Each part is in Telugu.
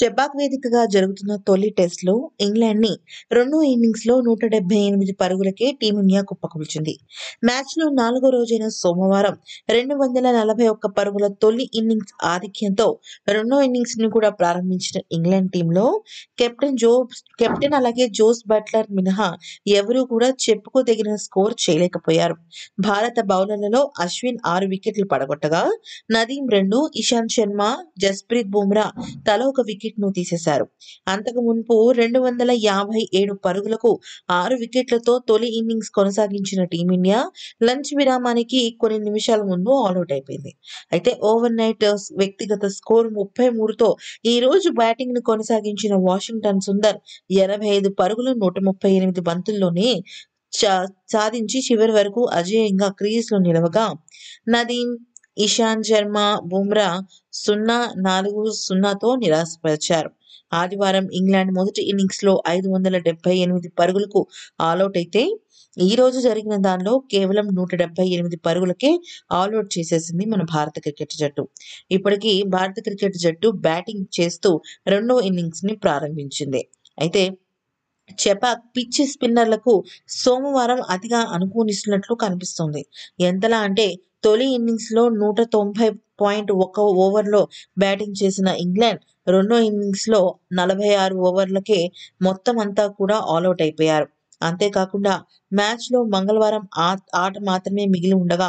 చెబాక్ వేదికగా జరుగుతున్న తొలి ని రెండు రెండో లో నూట డెబ్బై ఎనిమిది పరుగులకే టీమిండియా కుప్పకూల్చింది లో నాలుగో రోజైన సోమవారం రెండు వందల నలభై ఒక్క పరుగుల తొలి ఇన్నింగ్స్ ఆధిక్యంతో రెండో ఇన్నింగ్స్ ని కూడా ప్రారంభించిన ఇంగ్లాండ్ టీంలో కెప్టెన్ జో కెప్టెన్ అలాగే జోస్ బట్లర్ మినహా ఎవరూ కూడా చెప్పుకోదగిన స్కోర్ చేయలేకపోయారు భారత బౌలర్లలో అశ్విన్ ఆరు వికెట్లు పడగొట్టగా నదీం రెండు ఇషాంత్ శర్మ జస్ప్రీత్ బుమ్రా తల ఒక వికెట్ వికెట్ను తీసేశారు అంతకు మున్పు రెండు వందల యాభై ఏడు పరుగులకు ఆరు వికెట్లతో తొలి ఇన్నింగ్స్ కొనసాగించిన టీమిండియా లంచ్ విరామానికి కొన్ని నిమిషాల ముందు ఆల్అౌట్ అయిపోయింది అయితే ఓవర్ నైట్ వ్యక్తిగత స్కోర్ ముప్పై మూడుతో ఈ రోజు బ్యాటింగ్ ను కొనసాగించిన వాషింగ్టన్ సుందర్ ఎనభై ఐదు పరుగులు నూట ముప్పై ఎనిమిది బంతుల్లోనే సాధించి చివరి వరకు అజేయంగా క్రీజ్ లో నిలవగా నదీం ఇషాన్ శర్మ బుమ్రా సున్నా నాలుగు సున్నాతో నిరాశపరిచారు ఆదివారం ఇంగ్లాండ్ మొదటి ఇన్నింగ్స్లో ఐదు వందల డెబ్బై ఎనిమిది పరుగులకు ఆల్అవుట్ అయితే ఈ రోజు జరిగిన దానిలో కేవలం నూట డెబ్బై ఎనిమిది పరుగులకే ఆలౌట్ చేసేసింది మన భారత క్రికెట్ జట్టు ఇప్పటికీ భారత క్రికెట్ జట్టు బ్యాటింగ్ చేస్తూ రెండో ఇన్నింగ్స్ ని ప్రారంభించింది అయితే చెపాక్ పిచ్చి స్పిన్నర్లకు సోమవారం అతిగా అనుకూలిస్తున్నట్లు కనిపిస్తుంది ఎంతలా అంటే తొలి ఇన్నింగ్స్లో నూట తొంభై పాయింట్ ఒక ఓవర్లో బ్యాటింగ్ చేసిన ఇంగ్లాండ్ రెండో ఇన్నింగ్స్లో నలభై ఆరు ఓవర్లకే మొత్తం అంతా కూడా ఆల్అౌట్ అయిపోయారు అంతేకాకుండా మ్యాచ్లో మంగళవారం ఆట మాత్రమే మిగిలి ఉండగా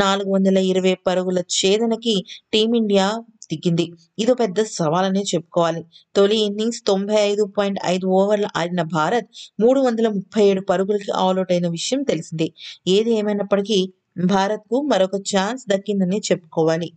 నాలుగు వందల ఇరవై పరుగుల ఛేదనకి టీమిండియా దిగింది ఇది పెద్ద సవాలనే చెప్పుకోవాలి తొలి ఇన్నింగ్స్ తొంభై ఐదు పాయింట్ ఐదు ఓవర్లు ఆడిన భారత్ మూడు వందల ముప్పై ఏడు పరుగులకి ఆల్అౌట్ అయిన విషయం తెలిసిందే ఏది ఏమైనప్పటికీ భారత్కు మరొక ఛాన్స్ దక్కిందని చెప్పుకోవాలి